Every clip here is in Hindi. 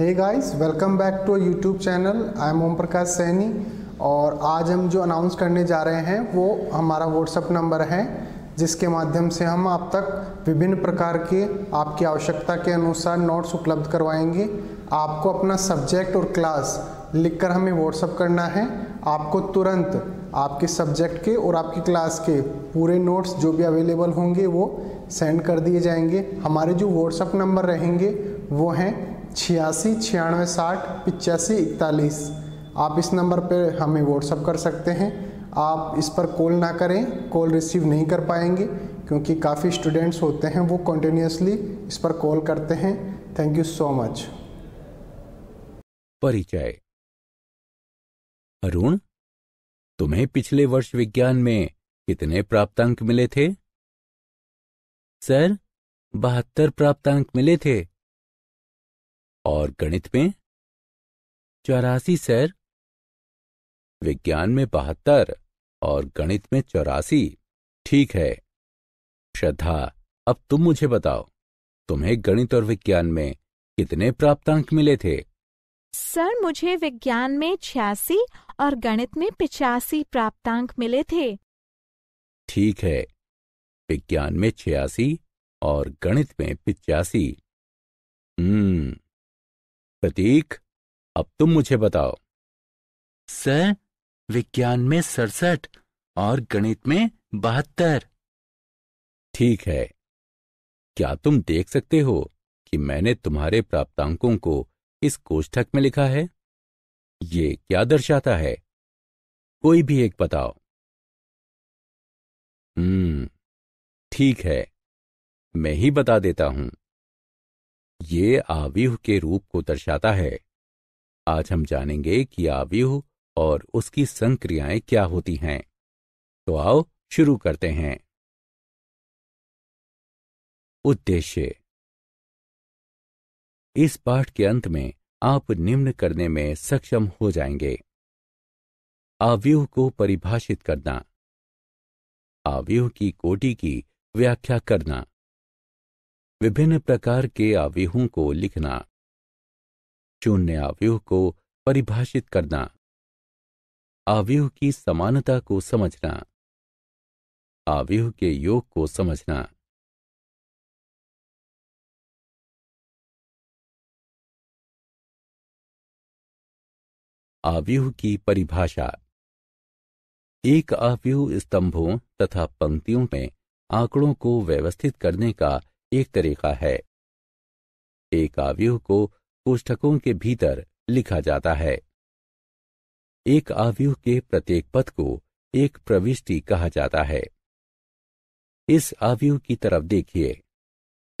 Hey guys welcome back to YouTube channel I am Om Prakash Saini और आज हम जो अनाउंस करने जा रहे हैं वो हमारा व्हाट्सअप नंबर है जिसके माध्यम से हम आप तक विभिन्न प्रकार के आपकी आवश्यकता के अनुसार नोट्स उपलब्ध करवाएंगे आपको अपना सब्जेक्ट और क्लास लिखकर हमें व्हाट्सअप करना है आपको तुरंत आपके सब्जेक्ट के और आपकी क्लास के पूरे नोट्स जो भी अवेलेबल होंगे वो सेंड कर दिए जाएंगे हमारे जो व्हाट्सअप नंबर रहेंगे वो हैं छियासी छियानवे साठ पिचासी इकतालीस आप इस नंबर पर हमें व्हाट्सअप कर सकते हैं आप इस पर कॉल ना करें कॉल रिसीव नहीं कर पाएंगे क्योंकि काफ़ी स्टूडेंट्स होते हैं वो कंटिन्यूसली इस पर कॉल करते हैं थैंक यू सो मच परिचय अरुण तुम्हें पिछले वर्ष विज्ञान में कितने प्राप्तांक मिले थे सर बहत्तर प्राप्तांक मिले थे और गणित में चौरासी सर विज्ञान में बहत्तर और गणित में चौरासी ठीक है श्रद्धा अब तुम मुझे बताओ तुम्हें गणित और विज्ञान में कितने प्राप्तांक मिले थे सर मुझे विज्ञान में छियासी और गणित में पिचासी प्राप्तांक मिले थे ठीक है विज्ञान में छियासी और गणित में पिचासी हम्म प्रतीक अब तुम मुझे बताओ सर विज्ञान में सड़सठ और गणित में बहत्तर ठीक है क्या तुम देख सकते हो कि मैंने तुम्हारे प्राप्तांकों को इस कोष्ठक में लिखा है ये क्या दर्शाता है कोई भी एक बताओ हम्म ठीक है मैं ही बता देता हूं ये आव्यूह के रूप को दर्शाता है आज हम जानेंगे कि आव्यूह और उसकी संक्रियाएं क्या होती हैं तो आओ शुरू करते हैं उद्देश्य इस पाठ के अंत में आप निम्न करने में सक्षम हो जाएंगे आव्यूह को परिभाषित करना आव्यूह की कोटि की व्याख्या करना विभिन्न प्रकार के आव्यूहों को लिखना शून्य आव्यूह को परिभाषित करना आव्यूह की समानता को समझना आव्यूह के योग को समझना आव्यूह की परिभाषा एक आव्यूह स्तंभों तथा पंक्तियों में आंकड़ों को व्यवस्थित करने का एक तरीका है एक आव्यूह को कोष्ठकों के भीतर लिखा जाता है एक आव्यूह के प्रत्येक पद को एक प्रविष्टि कहा जाता है इस आव्यूह की तरफ देखिए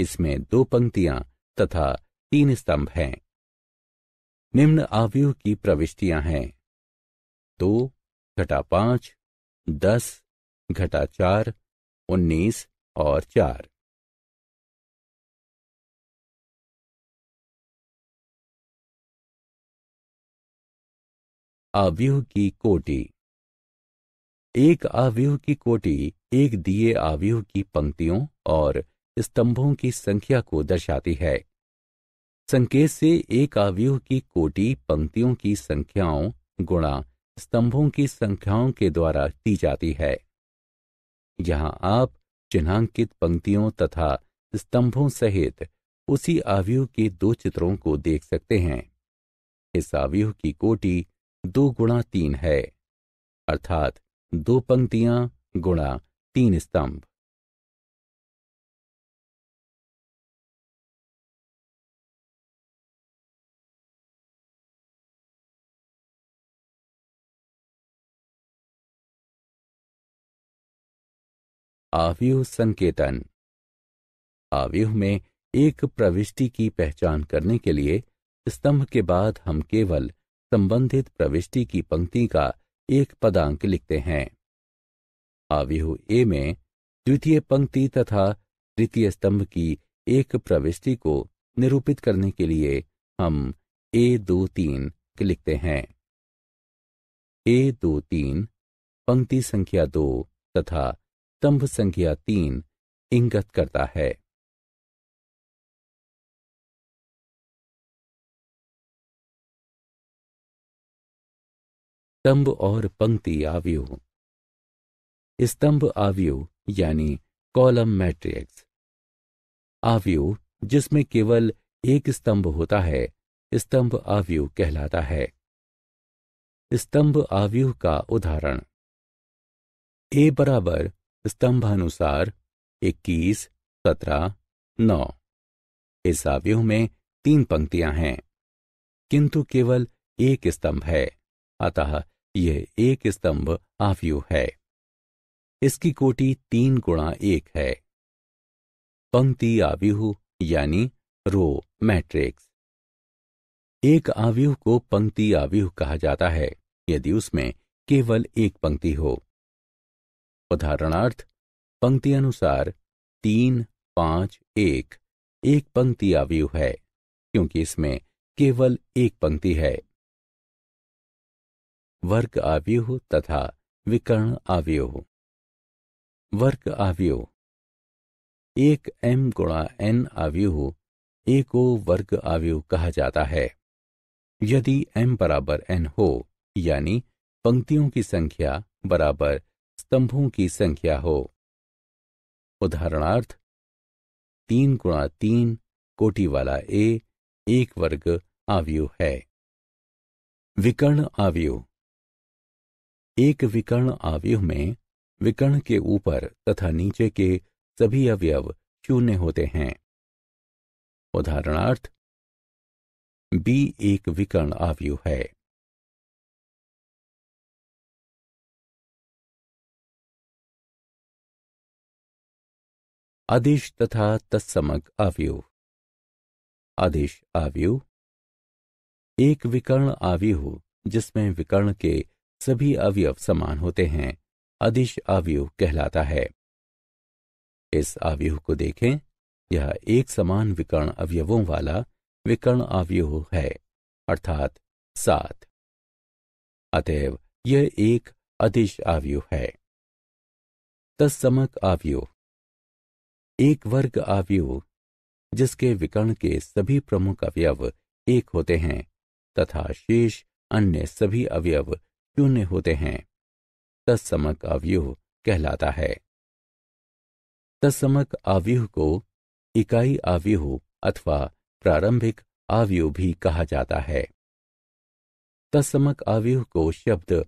इसमें दो पंक्तियां तथा तीन स्तंभ हैं निम्न आव्यूह की प्रविष्टियां हैं दो घटा पांच दस घटा चार उन्नीस और चार आव्यूह की कोटि एक आव्यूह की कोटि एक दिए आव्यूह की पंक्तियों और स्तंभों की संख्या को दर्शाती है संकेत से एक आव्यूह की कोटि पंक्तियों की संख्याओं गुणा स्तंभों की संख्याओं के द्वारा दी जाती है यहाँ आप चिन्हांकित पंक्तियों तथा स्तंभों सहित उसी आव्यूह के दो चित्रों को देख सकते हैं इस आव्यूह की कोटि दो गुणा तीन है अर्थात दो पंक्तियां गुणा तीन स्तंभ आव्यूह संकेतन आव्यूह में एक प्रविष्टि की पहचान करने के लिए स्तंभ के बाद हम केवल संबंधित प्रविष्टि की पंक्ति का एक पदांक लिखते हैं आव्यूह ए में द्वितीय पंक्ति तथा तृतीय स्तंभ की एक प्रविष्टि को निरूपित करने के लिए हम ए दो तीन लिखते हैं ए दो तीन पंक्ति संख्या दो तथा स्तंभ संख्या तीन इंगत करता है स्तंभ और पंक्ति आवयु स्तंभ आवयु यानी कॉलम मैट्रिक्स आवयु जिसमें केवल एक स्तंभ होता है स्तंभ आवयु कहलाता है स्तंभ आवयु का उदाहरण ए बराबर स्तंभानुसार इक्कीस सत्रह नौ इस आवयु में तीन पंक्तियां हैं किंतु केवल एक स्तंभ है अतः यह एक स्तंभ आव्यूह है इसकी कोटि तीन गुणा एक है पंक्ति आव्यूह यानी रो मैट्रिक्स एक आव्यूह को पंक्ति आव्यूह कहा जाता है यदि उसमें केवल एक पंक्ति हो उदाहरणार्थ पंक्ति अनुसार तीन पांच एक एक पंक्ति आव्यूह है क्योंकि इसमें केवल एक पंक्ति है वर्ग आवयु तथा विकर्ण आवयु वर्ग आवयु एक एम गुणा एन आवयु ए को वर्ग आवयु कहा जाता है यदि एम बराबर एन हो यानी पंक्तियों की संख्या बराबर स्तंभों की संख्या हो उदाहरणार्थ तीन गुणा तीन कोटि वाला ए एक वर्ग आवयु है विकर्ण आवयु एक विकर्ण आवय में विकर्ण के ऊपर तथा नीचे के सभी अवयव शून्य होते हैं उदाहरणार्थ बी एक विकर्ण आवयु है आदेश तथा तत्समक आवयु आदेश आवयु एक विकर्ण आवयु जिसमें विकर्ण के सभी अवयव समान होते हैं अदिश अवयव कहलाता है इस अवयव को देखें यह एक समान विकर्ण अवयवों वाला विकर्ण अवयव है अर्थात सात अतएव यह एक अदिश अवयव है तत्समक अवयव एक वर्ग अवयव जिसके विकर्ण के सभी प्रमुख अवयव एक होते हैं तथा शेष अन्य सभी अवयव शून्य होते हैं तत्समक अवयूह कहलाता है तत्समक आवयूह को इकाई आवयूह अथवा प्रारंभिक आवयूह भी कहा जाता है तत्समक आवयूह को शब्द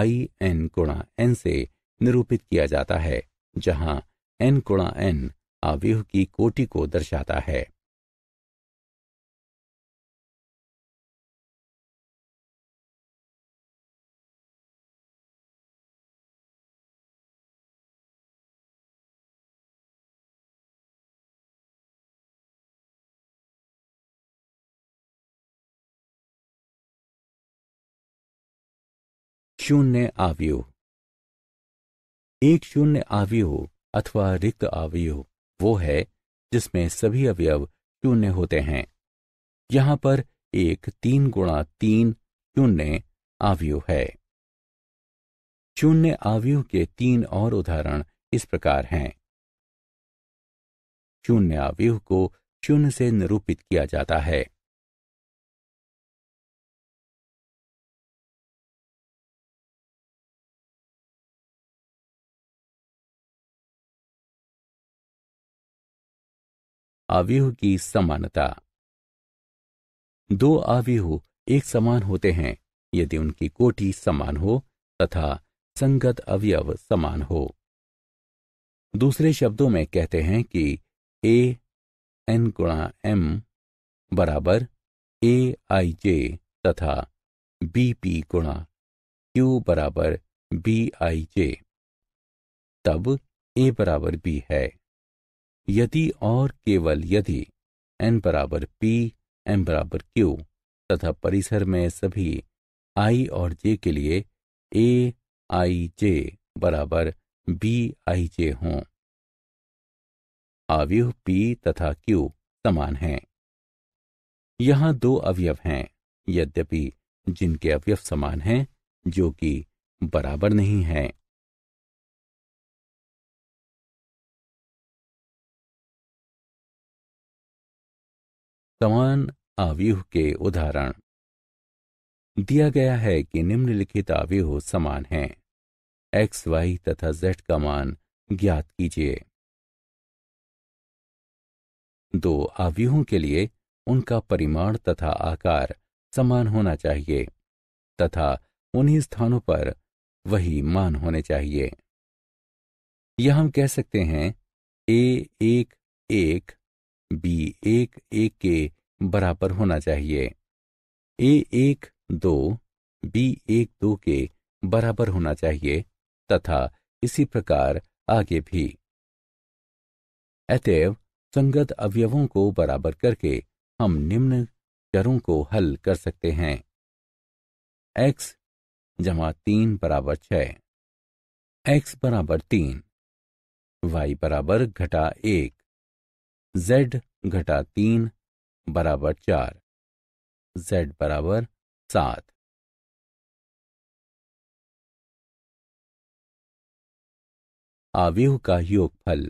आई एन गुणा एन से निरूपित किया जाता है जहां एन गुणा एन आवयूह की कोटि को दर्शाता है शून्य आवयव एक शून्य आवयव अथवा रिक्त आवयव वो है जिसमें सभी अवयव शून्य होते हैं यहां पर एक तीन गुणा तीन शून्य आवयु है शून्य आवयव के तीन और उदाहरण इस प्रकार हैं शून्य आवयव को शून्य से निरूपित किया जाता है आव्यूह की समानता दो आव्यूह एक समान होते हैं यदि उनकी कोटि समान हो तथा संगत अवयव समान हो दूसरे शब्दों में कहते हैं कि ए एन गुणा एम बराबर ए आई जे तथा बी पी गुणा क्यू बराबर बी आई जे तब ए बराबर बी है यदि और केवल यदि एन बराबर पी एम बराबर क्यू तथा परिसर में सभी आई और जे के लिए ए आई जे बराबर बी आई जे हों अवयव पी तथा क्यू समान हैं यहां दो अवयव हैं यद्यपि जिनके अवयव समान हैं जो कि बराबर नहीं हैं समान आव्यूह के उदाहरण दिया गया है कि निम्नलिखित आव्यूह समान हैं एक्स वाई तथा जेड का मान ज्ञात कीजिए दो आव्यूहों के लिए उनका परिमाण तथा आकार समान होना चाहिए तथा उन्हीं स्थानों पर वही मान होने चाहिए यह हम कह सकते हैं ए एक एक बी एक एक के बराबर होना चाहिए ए एक दो बी एक दो के बराबर होना चाहिए तथा इसी प्रकार आगे भी अतएव संगत अवयवों को बराबर करके हम निम्न चरों को हल कर सकते हैं x जमा तीन बराबर छ एक्स बराबर तीन वाई बराबर घटा एक z घटा तीन बराबर चार z बराबर सात आव्यूह का योगफल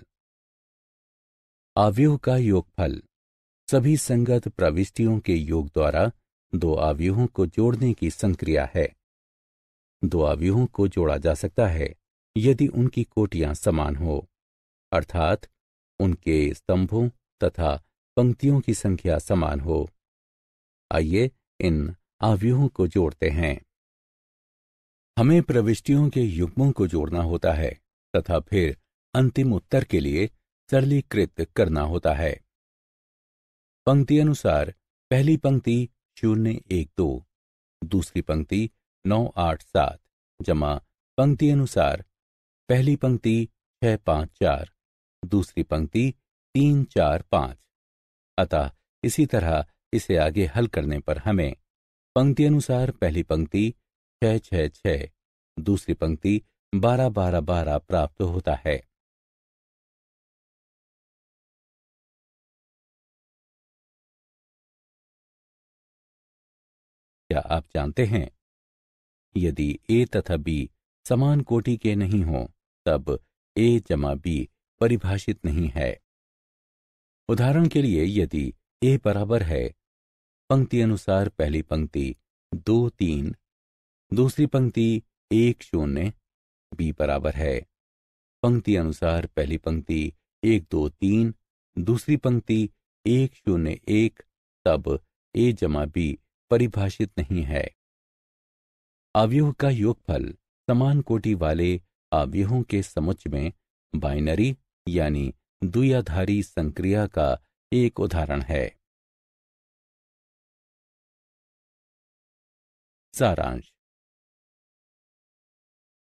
आव्यूह का योगफल सभी संगत प्रविष्टियों के योग द्वारा दो आव्यूहों को जोड़ने की संक्रिया है दो आव्यूहों को जोड़ा जा सकता है यदि उनकी कोटियां समान हो अर्थात उनके स्तंभों तथा पंक्तियों की संख्या समान हो आइए इन आव्यूहों को जोड़ते हैं हमें प्रविष्टियों के युग्मों को जोड़ना होता है तथा फिर अंतिम उत्तर के लिए सरलीकृत करना होता है पंक्ति अनुसार पहली पंक्ति शून्य एक दो दूसरी पंक्ति नौ आठ सात जमा पंक्ति अनुसार पहली पंक्ति छह पांच चार दूसरी पंक्ति तीन चार पांच अतः इसी तरह इसे आगे हल करने पर हमें पंक्ति अनुसार पहली पंक्ति छह छह छह दूसरी पंक्ति बारह बारह बारह प्राप्त होता है क्या आप जानते हैं यदि ए तथा बी समान कोटि के नहीं हो तब ए जमा बी परिभाषित नहीं है उदाहरण के लिए यदि ए बराबर है पंक्ति अनुसार पहली पंक्ति दो तीन दूसरी पंक्ति एक शून्य बी बराबर है पंक्ति अनुसार पहली पंक्ति एक दो तीन दूसरी पंक्ति एक शून्य एक तब ए जमा बी परिभाषित नहीं है अवयव का योगफल समान कोटि वाले अवयवों के समुच्च में बाइनरी यानी दुयाधारी संक्रिया का एक उदाहरण है सारांश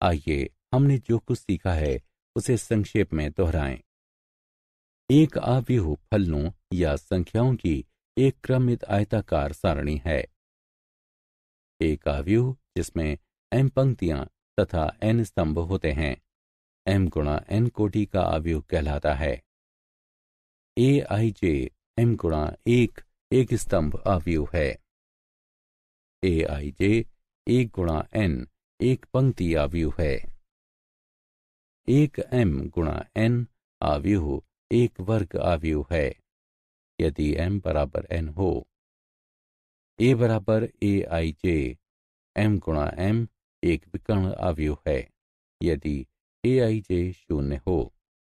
आइए हमने जो कुछ सीखा है उसे संक्षेप में दोहराएं। एक आव्यूह फलों या संख्याओं की एक क्रमित आयताकार सारणी है एक आव्यूह जिसमें एम पंक्तियां तथा एन स्तंभ होते हैं एम गुणा एन कोटि का आवयोग कहलाता है ए आई जे एम गुणा एक एक स्तंभ अवयव है ए आई जे एक गुणा एन एक पंक्ति अवयव है एक एम गुणा एन आवयु एक वर्ग अवयव है यदि एम बराबर एन हो ए बराबर ए आई जे एम गुणा एम एक विकर्ण अवयव है यदि ए आई जे शून्य हो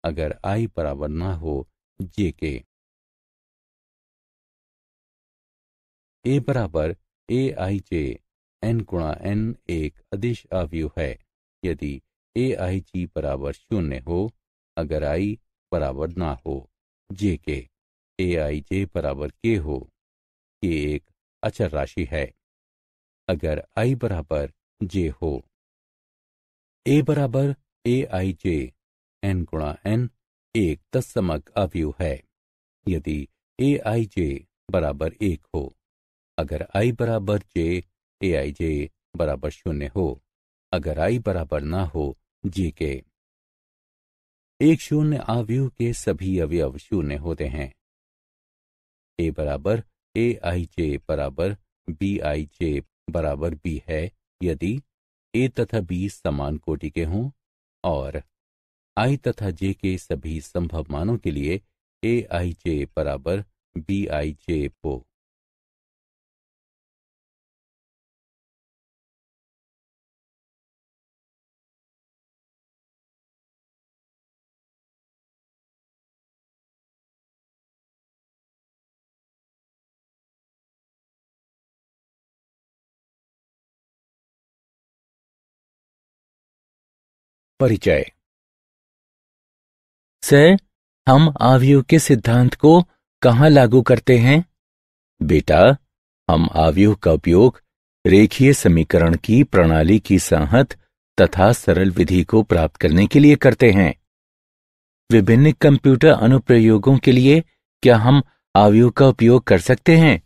अगर आई बराबर ना हो जे के ए बराबर ए आई जे एन गुणा एन एक अदिश अवयव है यदि ए आई जी बराबर शून्य हो अगर आई बराबर ना हो जे के ए आई जे बराबर के हो के एक अचर राशि है अगर आई बराबर जे हो ए बराबर ए आई जे एन गुणा एन एक तत्समक अवयु है यदि ए आई जे बराबर एक हो अगर आई बराबर जे ए आई जे बराबर शून्य हो अगर आई बराबर ना हो जी के एक शून्य आवयु के सभी अवयव शून्य होते हैं ए बराबर ए आई जे बराबर बी आई जे बराबर बी है यदि ए तथा बी समान कोटि के हों और आई तथा जे के सभी संभव मानों के लिए ए आई जे बराबर बी आई जे पो परिचय सर हम आवयु के सिद्धांत को कहा लागू करते हैं बेटा हम आवयु का उपयोग रेखीय समीकरण की प्रणाली की संहत तथा सरल विधि को प्राप्त करने के लिए करते हैं विभिन्न कंप्यूटर अनुप्रयोगों के लिए क्या हम आवयु का उपयोग कर सकते हैं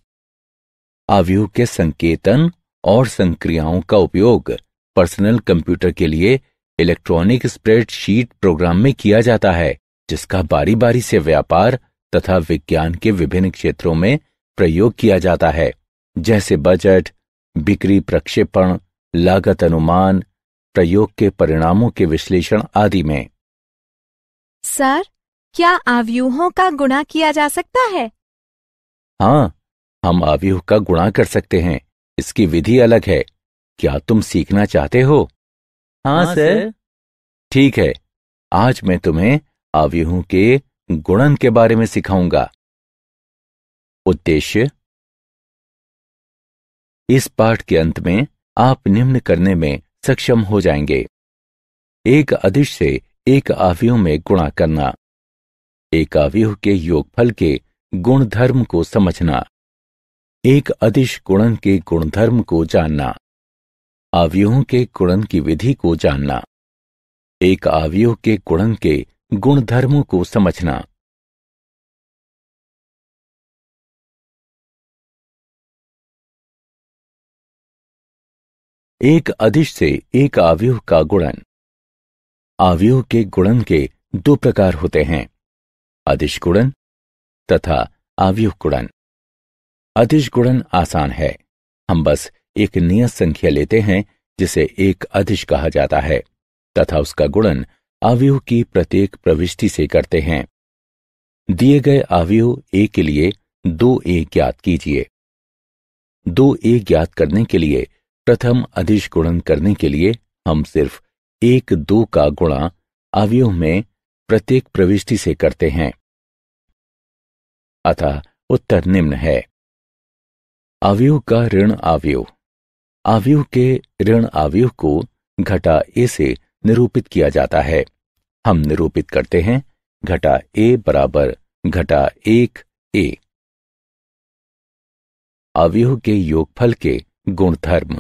आवयु के संकेतन और संक्रियाओं का उपयोग पर्सनल कंप्यूटर के लिए इलेक्ट्रॉनिक स्प्रेडशीट प्रोग्राम में किया जाता है जिसका बारी बारी से व्यापार तथा विज्ञान के विभिन्न क्षेत्रों में प्रयोग किया जाता है जैसे बजट बिक्री प्रक्षेपण लागत अनुमान प्रयोग के परिणामों के विश्लेषण आदि में सर क्या आवयूहों का गुणा किया जा सकता है हाँ हम आवयूह का गुणा कर सकते हैं इसकी विधि अलग है क्या तुम सीखना चाहते हो हाँ, हाँ सर ठीक है आज मैं तुम्हें अवयवों के गुणन के बारे में सिखाऊंगा उद्देश्य इस पाठ के अंत में आप निम्न करने में सक्षम हो जाएंगे एक अधिश से एक आवयु में गुणा करना एक आवयु के योगफल के गुणधर्म को समझना एक अधिश गुणन के गुणधर्म को जानना आवियों के कुड़न की विधि को जानना एक आवयों के कुड़न के गुणधर्मों को समझना एक अधिश से एक आवयुह का गुणन आवयुह के गुणन के दो प्रकार होते हैं अधिश गुणन तथा आवयुह गुणन अधिश गुणन आसान है हम बस एक नियत संख्या लेते हैं जिसे एक अधिश कहा जाता है तथा उसका गुणन आवयु की प्रत्येक प्रविष्टि से करते हैं दिए गए आवयु ए के लिए दो ए ज्ञात कीजिए दो ए ज्ञात करने के लिए प्रथम अधिश गुणन करने के लिए हम सिर्फ एक दो का गुणा अवयव में प्रत्येक प्रविष्टि से करते हैं अतः उत्तर निम्न है अवयू का ऋण अवयव आवयूह के ऋण आवयूह को घटा ए से निरूपित किया जाता है हम निरूपित करते हैं घटा ए बराबर घटा एक ए अवयव के योगफल के गुणधर्म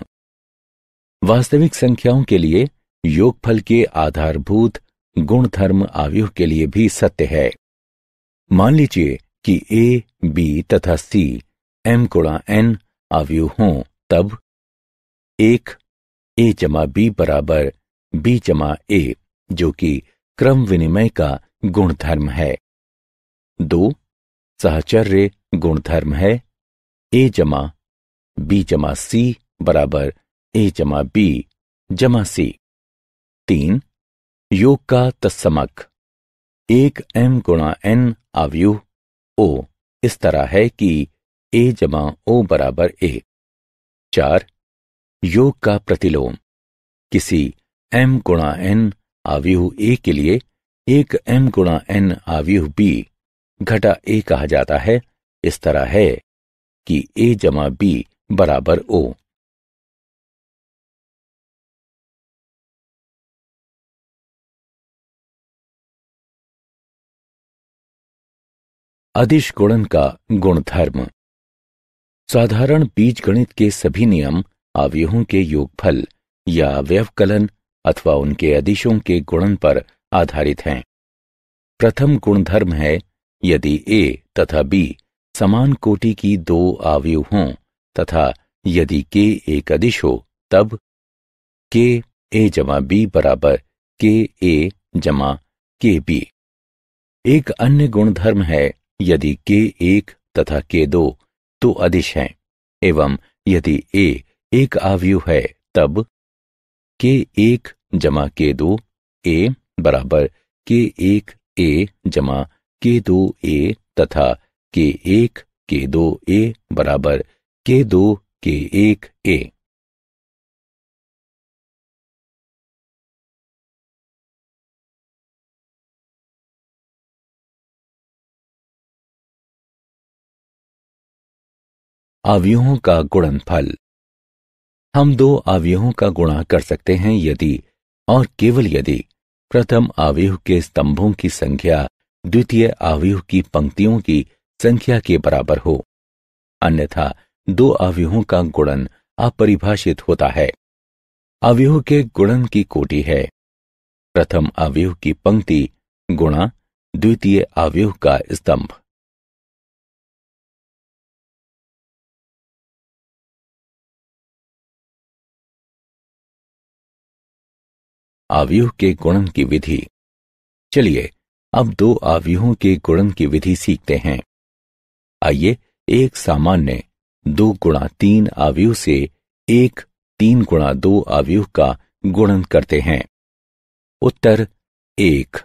वास्तविक संख्याओं के लिए योगफल के आधारभूत गुणधर्म आवयव के लिए भी सत्य है मान लीजिए कि ए बी तथा सी एम गुणा एन आवयु हों तब एक ए जमा बी बराबर बी जमा ए जो कि क्रम विनिमय का गुणधर्म है दो सहचर्य गुणधर्म है ए जमा बी जमा सी बराबर ए जमा बी जमा सी तीन योग का तत्समक एक एम गुणा एन आवयु ओ इस तरह है कि ए जमा ओ बराबर ए चार योग का प्रतिलोम किसी एम गुणा एन आव्यूह ए के लिए एक एम गुणा एन आव्यूह बी घटा ए कहा जाता है इस तरह है कि ए जमा बी बराबर ओ अधिश गुणन का गुणधर्म साधारण बीज गणित के सभी नियम अवयवों के योगफल या व्यवकलन अथवा उनके अदिशों के गुणन पर आधारित हैं प्रथम गुणधर्म है यदि ए तथा बी समान कोटि की दो आवयु हों तथा यदि के एक अदिश हो तब के ए जमा बी बराबर के ए जमा के बी एक अन्य गुणधर्म है यदि के एक तथा के दो तो अदिश हैं एवं यदि ए एक आवयु है तब के एक जमा के दो ए बराबर के एक ए जमा के दो ए तथा के एक के दो ए बराबर के दो के एक ए आवयुहों का गुणनफल हम दो आवयों का गुणा कर सकते हैं यदि और केवल यदि प्रथम आवयु के स्तंभों की संख्या द्वितीय आवयु की पंक्तियों की संख्या के बराबर हो अन्यथा दो आवयों का गुणन अपरिभाषित होता है अवयव के गुणन की कोटि है प्रथम अवयव की पंक्ति गुणा द्वितीय अवयव का स्तंभ आवयूह के गुणन की विधि चलिए अब दो आवयूहों के गुणन की विधि सीखते हैं आइए एक सामान्य दो गुणा तीन आवयु से एक तीन गुणा दो आवयूह का गुणन करते हैं उत्तर एक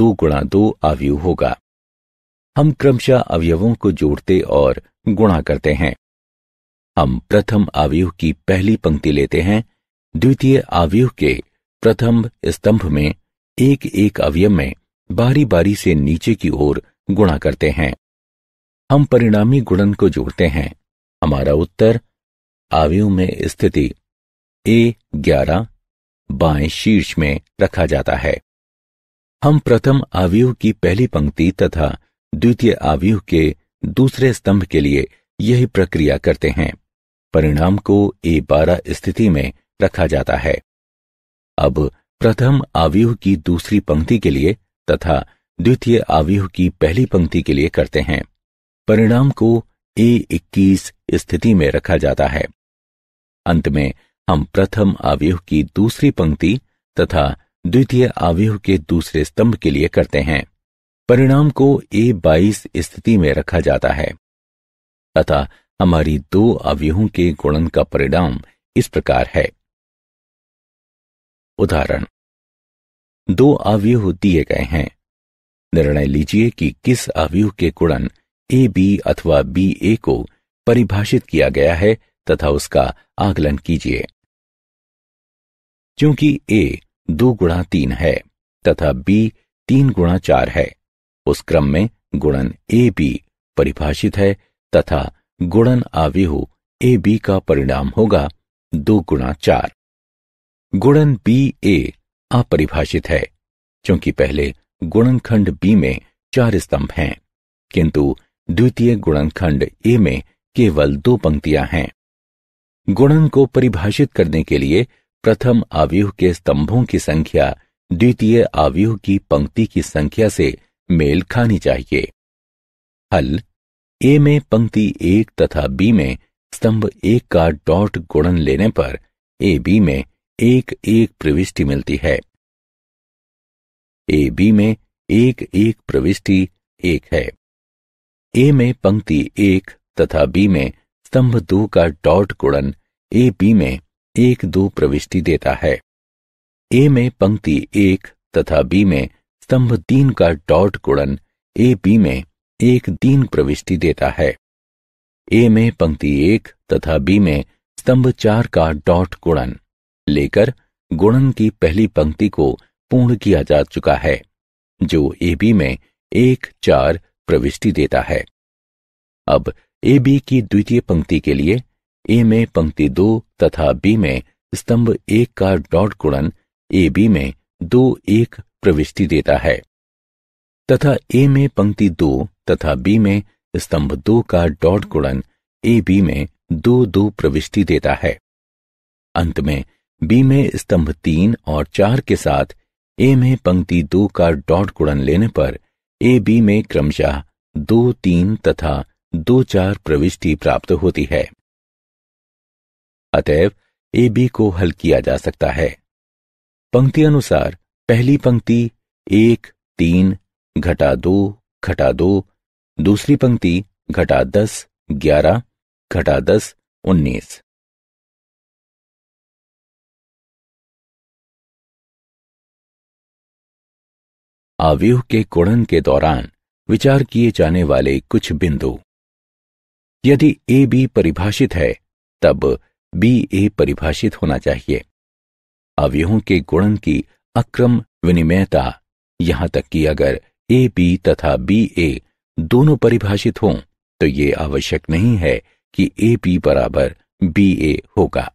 दो गुणा दो आवयु होगा हम क्रमशः अवयवों को जोड़ते और गुणा करते हैं हम प्रथम आवयु की पहली पंक्ति लेते हैं द्वितीय आवयु के प्रथम स्तंभ में एक एक अवयव में बारी बारी से नीचे की ओर गुणा करते हैं हम परिणामी गुणन को जोड़ते हैं हमारा उत्तर आवयु में स्थिति ए ग्यारह बाएं शीर्ष में रखा जाता है हम प्रथम आवयु की पहली पंक्ति तथा द्वितीय आवयु के दूसरे स्तंभ के लिए यही प्रक्रिया करते हैं परिणाम को ए बारह स्थिति में रखा जाता है अब प्रथम आव्यूह की दूसरी पंक्ति के लिए तथा द्वितीय आव्यूह की पहली पंक्ति के लिए करते हैं परिणाम को ए इक्कीस स्थिति में रखा जाता है अंत में हम प्रथम आव्यूह की दूसरी पंक्ति तथा द्वितीय आव्यूह के दूसरे स्तंभ के लिए करते हैं परिणाम को ए बाईस स्थिति में रखा जाता है अतः हमारी दो अव्यूहों के गुणन का परिणाम इस प्रकार है उदाहरण दो आवयु दिए गए हैं निर्णय लीजिए कि किस आवयूह के गुणन ए बी अथवा बी ए को परिभाषित किया गया है तथा उसका आकलन कीजिए क्योंकि ए दो गुणा तीन है तथा बी तीन गुणा चार है उस क्रम में गुणन ए बी परिभाषित है तथा गुणन आवयु ए बी का परिणाम होगा दो गुणा चार गुणन बी ए अपरिभाषित है क्योंकि पहले गुणनखंड बी में चार स्तंभ हैं किंतु द्वितीय गुणनखंड ए में केवल दो पंक्तियां हैं गुणन को परिभाषित करने के लिए प्रथम आवयूह के स्तंभों की संख्या द्वितीय आवयूह की पंक्ति की संख्या से मेल खानी चाहिए हल ए में पंक्ति एक तथा बी में स्तंभ एक का डॉट गुणन लेने पर ए बी में एक एक प्रविष्टि मिलती है ए बी में एक एक प्रविष्टि एक है ए में पंक्ति एक तथा बी में स्तंभ दो का डॉट गुणन ए बी में एक दो प्रविष्टि देता है ए में पंक्ति एक तथा बी में स्तंभ तीन का डॉट गुणन ए बी में एक तीन प्रविष्टि देता है ए में पंक्ति एक तथा बी में स्तंभ चार का डॉट गुणन लेकर गुणन की पहली पंक्ति को पूर्ण किया जा चुका है जो ए बी में एक चार प्रविष्टि देता है अब ए बी की द्वितीय पंक्ति के लिए ए में पंक्ति दो तथा बी में स्तंभ एक का डॉट गुणन ए बी में दो एक प्रविष्टि देता है तथा ए में पंक्ति दो तथा बी में स्तंभ दो का डॉट गुणन ए बी में दो दो प्रविष्टि देता है अंत में बी में स्तंभ तीन और चार के साथ ए में पंक्ति दो का डॉट गुणन लेने पर ए बी में क्रमशः दो तीन तथा दो चार प्रविष्टि प्राप्त होती है अतएव ए बी को हल किया जा सकता है पंक्ति अनुसार पहली पंक्ति एक तीन घटा दो घटा दो दूसरी पंक्ति घटा दस ग्यारह घटा दस उन्नीस आव्यूह के कुड़न के दौरान विचार किए जाने वाले कुछ बिंदु यदि ए बी परिभाषित है तब बी ए परिभाषित होना चाहिए अवयों के गुणन की अक्रम विनिमयता यहां तक कि अगर ए बी तथा बी ए दोनों परिभाषित हों तो ये आवश्यक नहीं है कि ए बी बराबर बी ए होगा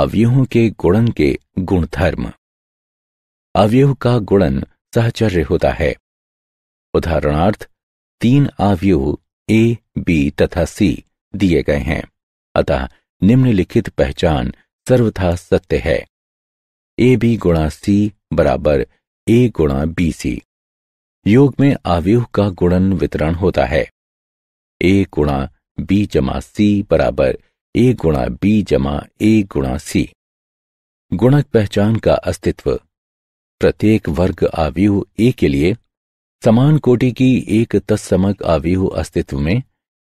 अवयवों के गुणन के गुणधर्म अवयव का गुणन सहचर्य होता है उदाहरणार्थ तीन अवयव ए बी तथा सी दिए गए हैं अतः निम्नलिखित पहचान सर्वथा सत्य है ए बी गुणा सी बराबर ए गुणा बी सी योग में अवयव का गुणन वितरण होता है ए गुणा बी जमा सी बराबर ए गुणा बी जमा ए गुणा सी गुणक पहचान का अस्तित्व प्रत्येक वर्ग आव्यूह ए के लिए समान कोटि की एक तत्समक आव्यूह अस्तित्व में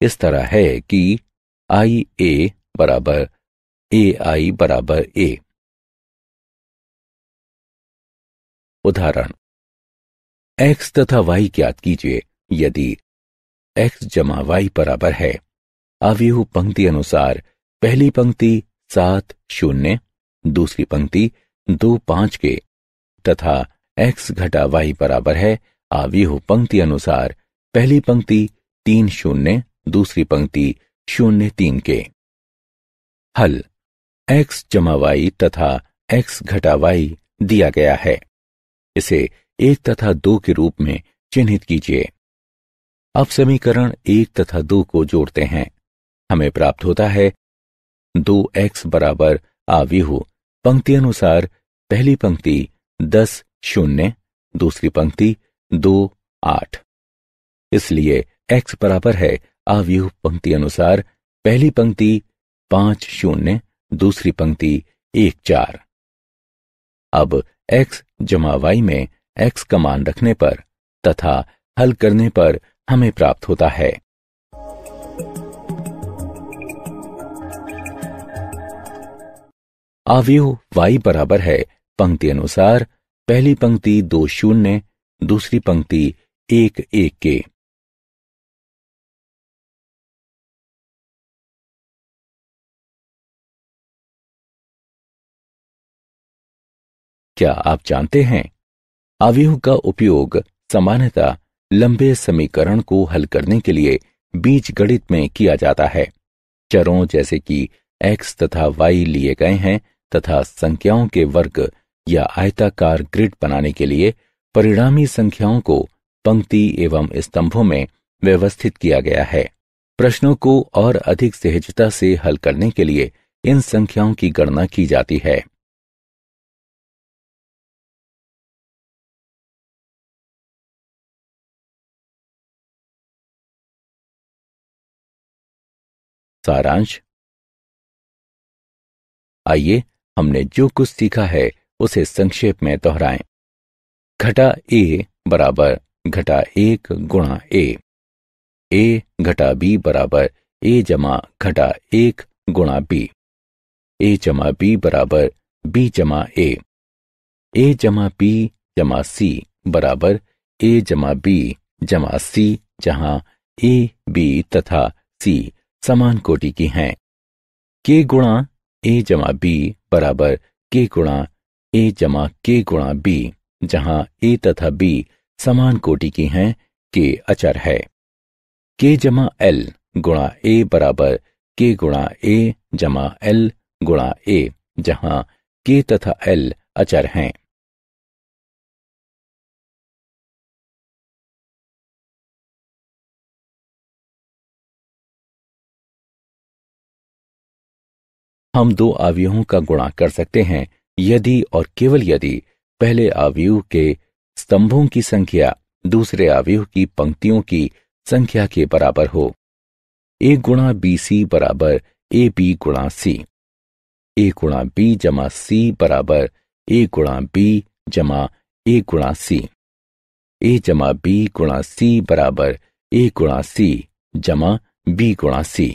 इस तरह है कि आई ए बराबर ए आई बराबर ए उदाहरण एक्स तथा वाई ज्ञात कीजिए यदि एक्स जमा वाई बराबर है आव्यूह पंक्ति अनुसार पहली पंक्ति सात शून्य दूसरी पंक्ति दो पांच के तथा एक्स घटा वाई बराबर है आव्यूह पंक्ति अनुसार पहली पंक्ति तीन शून्य दूसरी पंक्ति शून्य तीन के हल एक्स जमा वाई तथा एक्स घटा वाई दिया गया है इसे एक तथा दो के रूप में चिन्हित कीजिए अब समीकरण एक तथा दो को जोड़ते हैं हमें प्राप्त होता है दो एक्स बराबर आवी हो पंक्ति अनुसार पहली पंक्ति दस शून्य दूसरी पंक्ति दो आठ इसलिए एक्स बराबर है आवयु पंक्ति अनुसार पहली पंक्ति पांच शून्य दूसरी पंक्ति एक चार अब x जमा वाई में x का मान रखने पर तथा हल करने पर हमें प्राप्त होता है आवयु वाई बराबर है पंक्ति अनुसार पहली पंक्ति दो शून्य दूसरी पंक्ति एक एक के क्या आप जानते हैं आवयु का उपयोग सामान्यतः लंबे समीकरण को हल करने के लिए बीज गणित में किया जाता है चरों जैसे कि x तथा y लिए गए हैं तथा संख्याओं के वर्ग या आयताकार ग्रिड बनाने के लिए परिणामी संख्याओं को पंक्ति एवं स्तंभों में व्यवस्थित किया गया है प्रश्नों को और अधिक सहजता से हल करने के लिए इन संख्याओं की गणना की जाती है सारांश आइए हमने जो कुछ सीखा है उसे संक्षेप में दोहराएं घटा ए बराबर घटा एक गुणा ए ए घटा बी बराबर ए जमा घटा एक गुणा बी ए जमा बी बराबर बी जमा ए ए जमा बी जमा सी बराबर ए जमा बी जमा सी जहां ए बी तथा सी समान कोटि की हैं के गुणा ए जमा बी बराबर के गुणा ए जमा के गुणा बी जहां ए तथा बी समान कोटि की हैं के अचर है के जमा एल गुणा ए बराबर के गुणा ए जमा एल गुणा ए जहां के तथा एल अचर हैं हम दो आवयूहों का गुणा कर सकते हैं यदि और केवल यदि पहले आवयूह के स्तंभों की संख्या दूसरे आवयूह की पंक्तियों की संख्या के बराबर हो ए गुणा बी सी बराबर ए बी गुणा सी ए गुणा बी जमा सी बराबर ए गुणा बी जमा ए गुणा सी ए जमा बी गुणा सी बराबर ए गुणा सी जमा बी गुणा सी